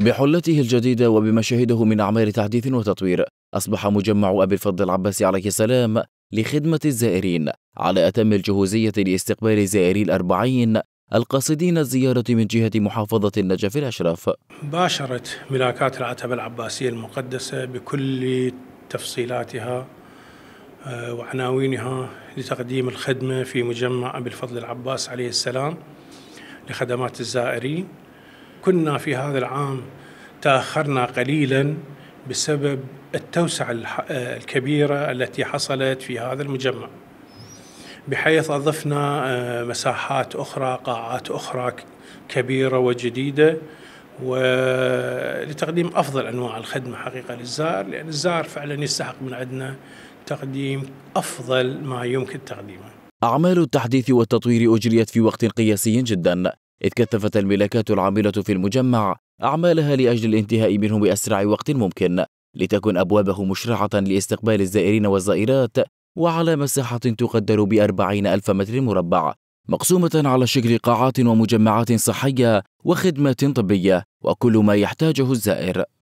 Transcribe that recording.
بحلته الجديدة وبمشاهده من أعمال تحديث وتطوير أصبح مجمع أبي الفضل العباسي عليه السلام لخدمة الزائرين على أتم الجهوزية لاستقبال زائري الأربعين القاصدين الزيارة من جهة محافظة النجف الأشرف باشرت ملاكات العتبة العباسية المقدسة بكل تفصيلاتها آه، وعناوينها لتقديم الخدمة في مجمع أبي الفضل العباس عليه السلام لخدمات الزائرين كنا في هذا العام تاخرنا قليلا بسبب التوسعه الكبيره التي حصلت في هذا المجمع بحيث اضفنا آه، مساحات اخرى قاعات اخرى كبيره وجديده ولتقديم افضل انواع الخدمه حقيقه للزائر لان الزائر فعلا يستحق من عندنا تقديم افضل ما يمكن تقديمه. اعمال التحديث والتطوير اجريت في وقت قياسي جدا إذ كثفت الملاكات العاملة في المجمع أعمالها لأجل الانتهاء منه بأسرع وقت ممكن لتكن أبوابه مشرعة لاستقبال الزائرين والزائرات وعلى مساحة تقدر بأربعين ألف متر مربع مقسومة على شكل قاعات ومجمعات صحية وخدمات طبية وكل ما يحتاجه الزائر